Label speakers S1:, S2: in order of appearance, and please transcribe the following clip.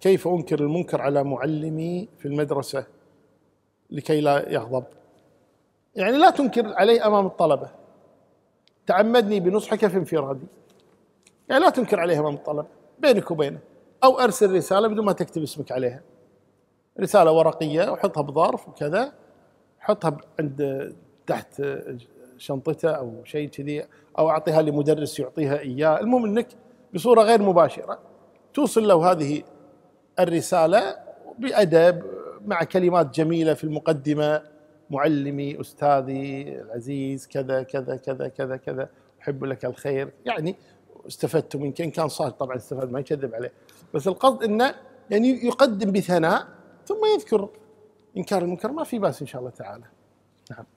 S1: كيف أنكر المنكر على معلمي في المدرسة لكي لا يغضب يعني لا تنكر علي أمام الطلبة تعمدني بنصحك في انفرادي يعني لا تنكر عليه أمام الطلبة بينك وبينه أو أرسل رسالة بدون ما تكتب اسمك عليها رسالة ورقية وحطها بظرف وكذا حطها عند تحت شنطته أو شيء كذي أو أعطيها لمدرس يعطيها إياه المهم أنك بصورة غير مباشرة توصل له هذه الرسالة بأدب مع كلمات جميلة في المقدمة معلمي أستاذي العزيز كذا كذا كذا كذا كذا أحب لك الخير يعني استفدت منك إن كان صادق طبعا استفاد ما يكذب عليه بس القصد أنه يعني يقدم بثناء ثم يذكر إنكار المنكر ما في
S2: بأس إن شاء الله تعالى
S3: نعم